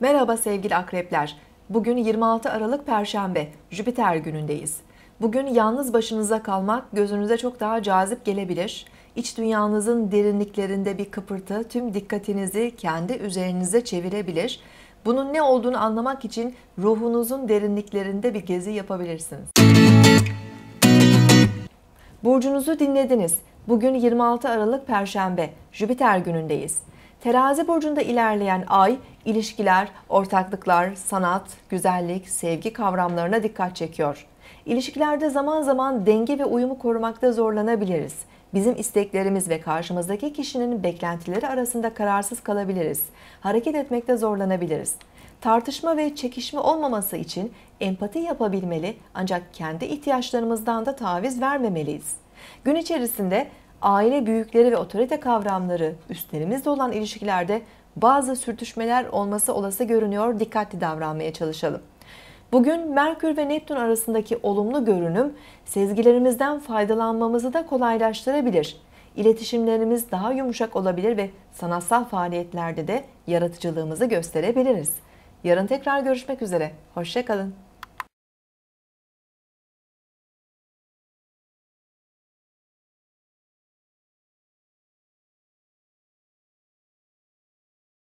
Merhaba sevgili akrepler. Bugün 26 Aralık Perşembe, Jüpiter günündeyiz. Bugün yalnız başınıza kalmak gözünüze çok daha cazip gelebilir. İç dünyanızın derinliklerinde bir kıpırtı tüm dikkatinizi kendi üzerinize çevirebilir. Bunun ne olduğunu anlamak için ruhunuzun derinliklerinde bir gezi yapabilirsiniz. Burcunuzu dinlediniz. Bugün 26 Aralık Perşembe, Jüpiter günündeyiz. Terazi burcunda ilerleyen ay ilişkiler, ortaklıklar, sanat, güzellik, sevgi kavramlarına dikkat çekiyor. İlişkilerde zaman zaman denge ve uyumu korumakta zorlanabiliriz. Bizim isteklerimiz ve karşımızdaki kişinin beklentileri arasında kararsız kalabiliriz. Hareket etmekte zorlanabiliriz. Tartışma ve çekişme olmaması için empati yapabilmeli ancak kendi ihtiyaçlarımızdan da taviz vermemeliyiz. Gün içerisinde aile büyükleri ve otorite kavramları üstlerimizde olan ilişkilerde bazı sürtüşmeler olması olası görünüyor. Dikkatli davranmaya çalışalım. Bugün Merkür ve Neptün arasındaki olumlu görünüm sezgilerimizden faydalanmamızı da kolaylaştırabilir. İletişimlerimiz daha yumuşak olabilir ve sanatsal faaliyetlerde de yaratıcılığımızı gösterebiliriz. Yarın tekrar görüşmek üzere. Hoşçakalın.